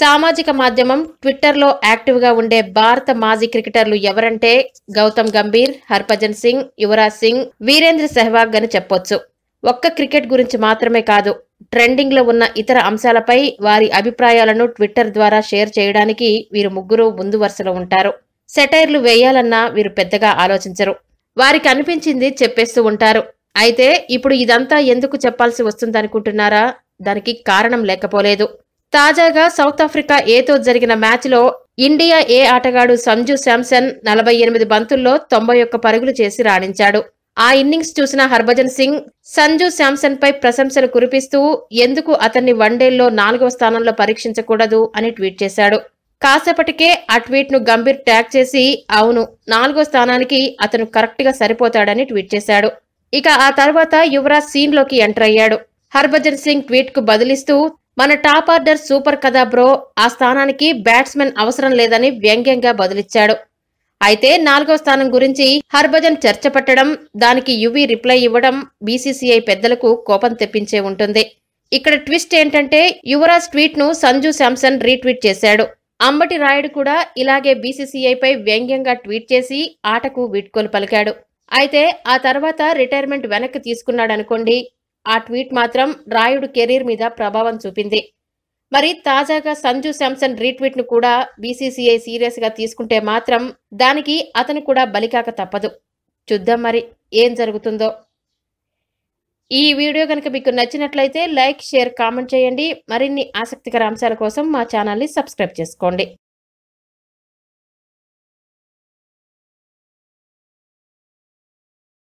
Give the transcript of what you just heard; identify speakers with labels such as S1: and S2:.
S1: సామాజిక మాధ్యమం ట్విట్టర్లో యాక్టివ్గా ఉండే భారత మాజీ క్రికెటర్లు ఎవరంటే గౌతమ్ గంభీర్ హర్భజన్ సింగ్ యువరాజ్ సింగ్ వీరేంద్ర సెహ్వాగ్ అని చెప్పొచ్చు ఒక్క క్రికెట్ గురించి మాత్రమే కాదు ట్రెండింగ్లో ఉన్న ఇతర అంశాలపై వారి అభిప్రాయాలను ట్విట్టర్ ద్వారా షేర్ చేయడానికి వీరు ముగ్గురు ముందు వరుసలో ఉంటారు సెటైర్లు వేయాలన్నా వీరు పెద్దగా ఆలోచించరు వారికి అనిపించింది చెప్పేస్తూ ఉంటారు అయితే ఇప్పుడు ఇదంతా ఎందుకు చెప్పాల్సి వస్తుందనుకుంటున్నారా దానికి కారణం లేకపోలేదు తాజాగా సౌత్ ఆఫ్రికా ఏతో జరిగిన మ్యాచ్లో ఇండియా ఏ ఆటగాడు సంజు శాంసన్ నలభై ఎనిమిది బంతుల్లో తొంభై ఒక్క పరుగులు చేసి రాణించాడు ఆ ఇన్నింగ్స్ చూసిన హర్భజన్ సింగ్ సంజు శాంసన్ పై ప్రశంసలు కురిపిస్తూ ఎందుకు అతన్ని వన్డేల్లో నాలుగవ స్థానంలో పరీక్షించకూడదు అని ట్వీట్ చేశాడు కాసేపటికే ఆ ట్వీట్ ను గంభీర్ ట్యాగ్ చేసి అవును నాలుగో స్థానానికి అతను కరెక్ట్ గా సరిపోతాడని ట్వీట్ చేశాడు ఇక ఆ తర్వాత యువరాజ్ సీన్ లోకి ఎంటర్ అయ్యాడు హర్భజన్ సింగ్ ట్వీట్ కు బదిలిస్తూ మన టాప్ ఆర్డర్ సూపర్ కదా బ్రో ఆ స్థానానికి బ్యాట్స్మెన్ అవసరం లేదని వ్యంగ్యంగా బదులిచ్చాడు అయితే నాలుగో స్థానం గురించి హర్భజన్ చర్చ పట్టడం దానికి యువి రిప్లై ఇవ్వడం బీసీసీఐ పెద్దలకు కోపం తెప్పించే ఉంటుంది ఇక్కడ ట్విస్ట్ ఏంటంటే యువరాజ్ ట్వీట్ ను సంజు శాంసన్ రీట్వీట్ చేశాడు అంబటి రాయుడు కూడా ఇలాగే బీసీసీఐపై వ్యంగ్యంగా ట్వీట్ చేసి ఆటకు వీడ్కోలు పలికాడు అయితే ఆ తర్వాత రిటైర్మెంట్ వెనక్కి తీసుకున్నాడనుకోండి ఆ ట్వీట్ మాత్రం రాయుడు కెరీర్ మీద ప్రభావం చూపింది మరి తాజాగా సంజు శాంసన్ రీట్వీట్ ను కూడా బీసీసీఐ సీరియస్ గా తీసుకుంటే మాత్రం దానికి అతను కూడా బలికాక తప్పదు చూద్దాం మరి ఏం జరుగుతుందో ఈ వీడియో కనుక మీకు నచ్చినట్లయితే లైక్ షేర్ కామెంట్ చేయండి మరిన్ని ఆసక్తికర అంశాల కోసం మా ఛానల్ని సబ్స్క్రైబ్ చేసుకోండి